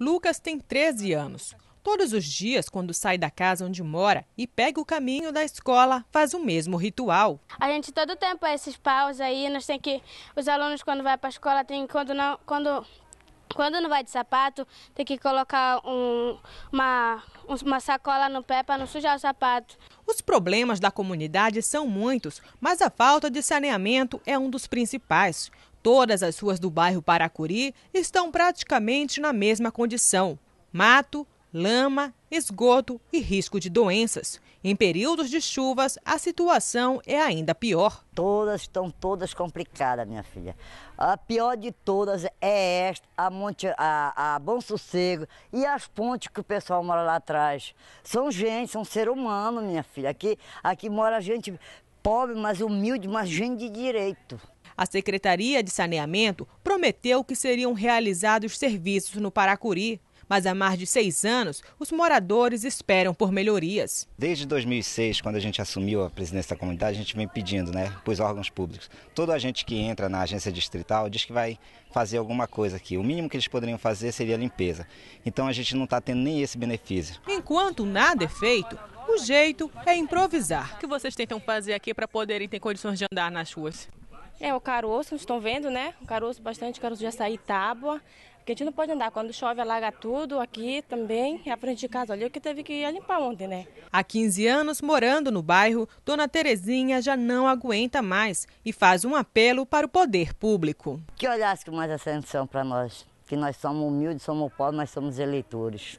Lucas tem 13 anos. Todos os dias, quando sai da casa onde mora e pega o caminho da escola, faz o mesmo ritual. A gente todo tempo é esses paus aí, nós tem que os alunos quando vai para a escola tem quando não quando quando não vai de sapato, tem que colocar um, uma, uma sacola no pé para não sujar o sapato. Os problemas da comunidade são muitos, mas a falta de saneamento é um dos principais. Todas as ruas do bairro Paracuri estão praticamente na mesma condição: mato, lama, esgoto e risco de doenças. Em períodos de chuvas, a situação é ainda pior. Todas estão todas complicadas, minha filha. A pior de todas é esta, a, Monte, a, a Bom Sossego e as pontes que o pessoal mora lá atrás. São gente, são ser humano, minha filha. Aqui, aqui mora gente pobre, mas humilde, mas gente de direito. A Secretaria de Saneamento prometeu que seriam realizados serviços no Paracuri, mas há mais de seis anos os moradores esperam por melhorias. Desde 2006, quando a gente assumiu a presidência da comunidade, a gente vem pedindo né, para os órgãos públicos. Todo gente que entra na agência distrital diz que vai fazer alguma coisa aqui. O mínimo que eles poderiam fazer seria a limpeza. Então a gente não está tendo nem esse benefício. Enquanto nada é feito, o jeito é improvisar. O que vocês tentam fazer aqui para poderem ter condições de andar nas ruas? É, o caroço, estão vendo, né? O caroço, bastante caroço de açaí tábua. Porque a gente não pode andar. Quando chove, alaga tudo. Aqui também, é a frente de casa ali, o que teve que limpar ontem, né? Há 15 anos morando no bairro, Dona Terezinha já não aguenta mais e faz um apelo para o poder público. Que olhasse com mais atenção para nós, que nós somos humildes, somos pobres, mas somos eleitores.